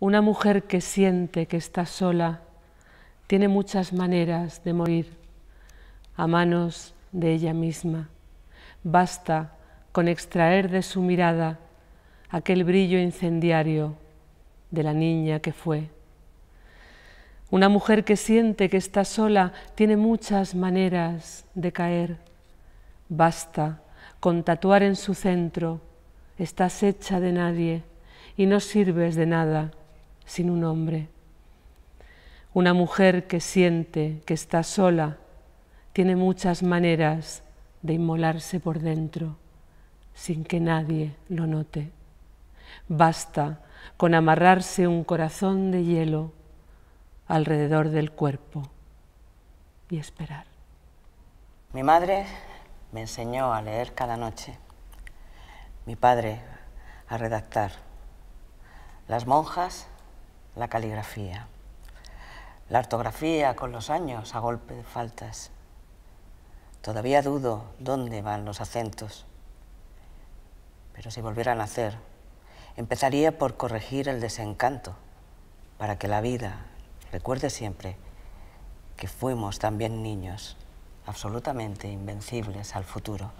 Una mujer que siente que está sola tiene muchas maneras de morir a manos de ella misma. Basta con extraer de su mirada aquel brillo incendiario de la niña que fue. Una mujer que siente que está sola tiene muchas maneras de caer. Basta con tatuar en su centro, estás hecha de nadie y no sirves de nada sin un hombre. Una mujer que siente que está sola tiene muchas maneras de inmolarse por dentro sin que nadie lo note. Basta con amarrarse un corazón de hielo alrededor del cuerpo y esperar. Mi madre me enseñó a leer cada noche, mi padre a redactar, las monjas la caligrafía. La ortografía con los años a golpe de faltas. Todavía dudo dónde van los acentos. Pero si volviera a hacer, empezaría por corregir el desencanto, para que la vida recuerde siempre que fuimos también niños, absolutamente invencibles al futuro.